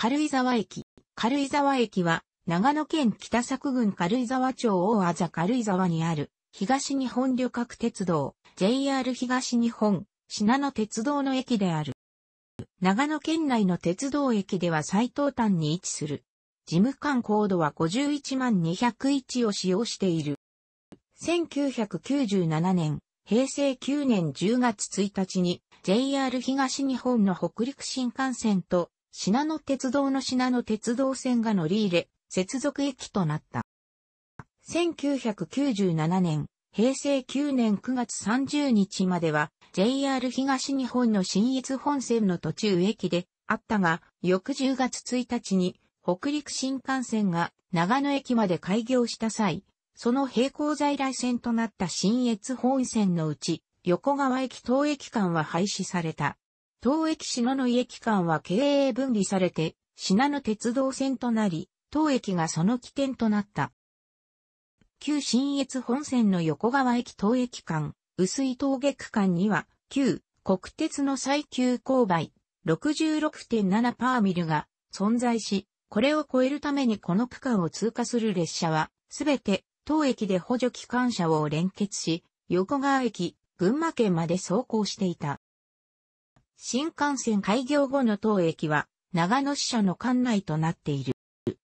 軽井沢駅。軽井沢駅は、長野県北作郡軽井沢町大麻軽井沢にある、東日本旅客鉄道、JR 東日本、品野鉄道の駅である。長野県内の鉄道駅では最東端に位置する。事務官高度は51万201を使用している。1997年、平成9年10月1日に JR 東日本の北陸新幹線と信濃鉄道の信濃鉄道線が乗り入れ、接続駅となった。1997年、平成9年9月30日までは JR 東日本の新越本線の途中駅であったが、翌10月1日に北陸新幹線が長野駅まで開業した際、その並行在来線となった新越本線のうち、横川駅東駅間は廃止された。当駅信の井駅間は経営分離されて、品の鉄道線となり、当駅がその起点となった。旧新越本線の横川駅当駅間、薄い峠区間には、旧国鉄の最急勾配66.7パーミルが存在し、これを超えるためにこの区間を通過する列車は、すべて当駅で補助機関車を連結し、横川駅、群馬県まで走行していた。新幹線開業後の当駅は、長野支社の管内となっている。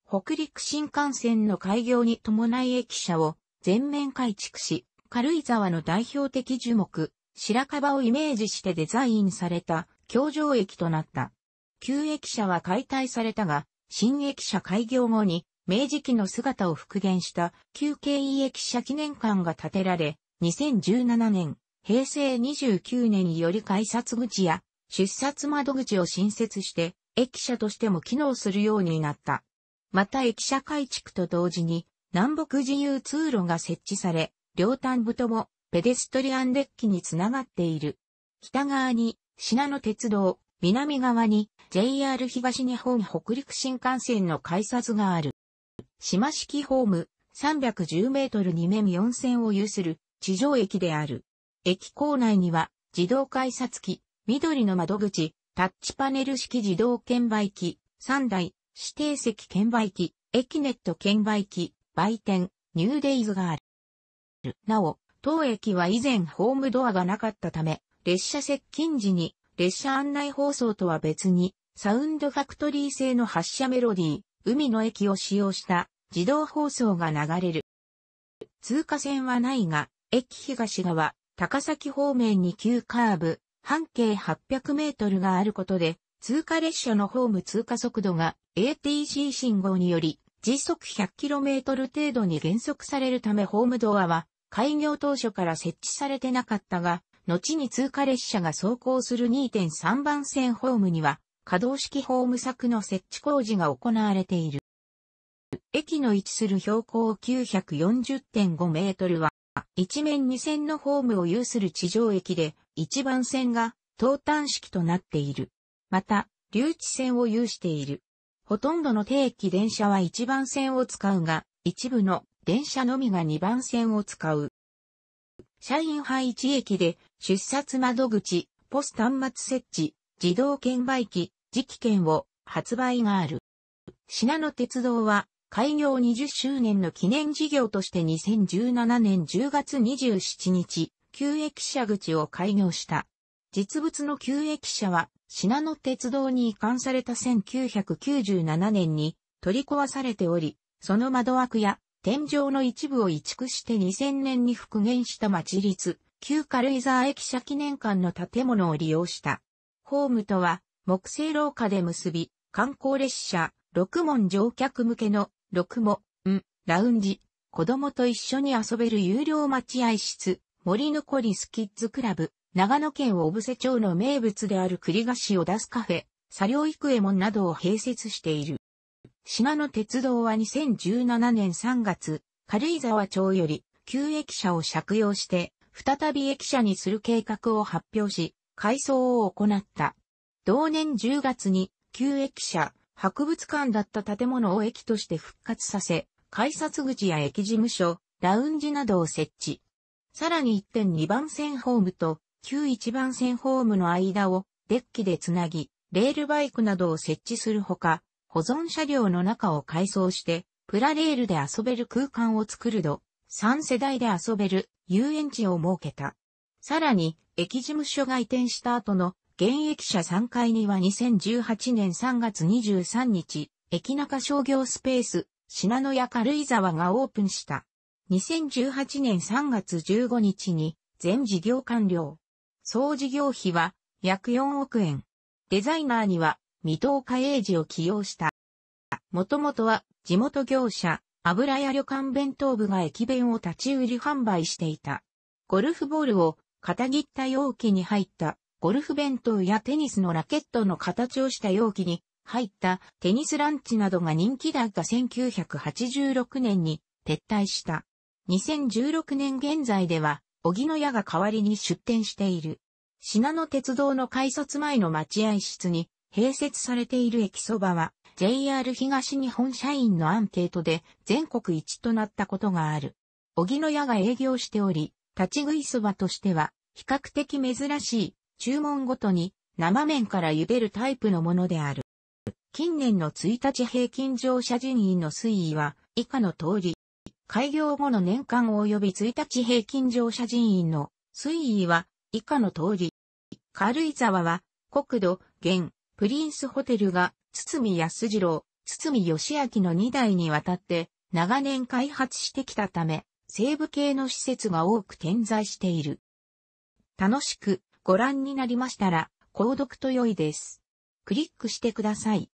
北陸新幹線の開業に伴い駅舎を全面改築し、軽井沢の代表的樹木、白樺をイメージしてデザインされた橋上駅となった。旧駅舎は解体されたが、新駅舎開業後に明治期の姿を復元した旧経緯駅舎記念館が建てられ、2017年、平成29年により改札口や出札窓口を新設して、駅舎としても機能するようになった。また駅舎改築と同時に、南北自由通路が設置され、両端部ともペデストリアンデッキにつながっている。北側に品野鉄道、南側に JR 東日本北陸新幹線の改札がある。島式ホーム310メートル2面4線を有する地上駅である。駅構内には自動改札機、緑の窓口、タッチパネル式自動券売機、3台、指定席券売機、エキネット券売機、売店、ニューデイズがある。なお、当駅は以前ホームドアがなかったため、列車接近時に列車案内放送とは別に、サウンドファクトリー製の発車メロディー、海の駅を使用した自動放送が流れる。通過線はないが、駅東側、高崎方面に急カーブ、半径800メートルがあることで、通過列車のホーム通過速度が ATC 信号により時速 100km 程度に減速されるためホームドアは開業当初から設置されてなかったが、後に通過列車が走行する2.3番線ホームには可動式ホーム柵の設置工事が行われている。駅の位置する標高940.5メートルは一面2線のホームを有する地上駅で一番線が東端式となっている。また、留置線を有している。ほとんどの定期電車は一番線を使うが、一部の電車のみが二番線を使う。社員配置駅で出札窓口、ポス端末設置、自動券売機、磁気券を発売がある。品野鉄道は開業20周年の記念事業として2017年10月27日、旧駅舎口を開業した。実物の旧駅舎は、信濃鉄道に移管された1997年に取り壊されており、その窓枠や天井の一部を移築して2000年に復元した町立、旧軽井沢駅舎記念館の建物を利用した。ホームとは、木製廊下で結び、観光列車、六門乗客向けの、六門、ラウンジ、子供と一緒に遊べる有料待合室、森のコリスキッズクラブ、長野県小布施町の名物である栗菓子を出すカフェ、佐良育衛門などを併設している。島の鉄道は2017年3月、軽井沢町より、旧駅舎を借用して、再び駅舎にする計画を発表し、改装を行った。同年10月に、旧駅舎、博物館だった建物を駅として復活させ、改札口や駅事務所、ラウンジなどを設置。さらに1.2番線ホームと旧1番線ホームの間をデッキでつなぎ、レールバイクなどを設置するほか、保存車両の中を改装して、プラレールで遊べる空間を作るど、3世代で遊べる遊園地を設けた。さらに、駅事務所が移転した後の現役者3階には2018年3月23日、駅中商業スペース、品野屋軽井沢がオープンした。2018年3月15日に全事業完了。総事業費は約4億円。デザイナーには水戸岡英二を起用した。もともとは地元業者、油屋旅館弁当部が駅弁を立ち売り販売していた。ゴルフボールを片切った容器に入ったゴルフ弁当やテニスのラケットの形をした容器に入ったテニスランチなどが人気だった1986年に撤退した。2016年現在では、小木の屋が代わりに出店している。品野鉄道の改札前の待合室に併設されている駅そばは JR 東日本社員のアンケートで全国一となったことがある。小木の屋が営業しており、立ち食いそばとしては比較的珍しい注文ごとに生麺から茹でるタイプのものである。近年の1日平均乗車人員の推移は以下の通り、開業後の年間及び1日平均乗車人員の推移は以下の通り。軽井沢は国土、現、プリンスホテルが堤安次郎、堤義明の2代にわたって長年開発してきたため、西部系の施設が多く点在している。楽しくご覧になりましたら、購読と良いです。クリックしてください。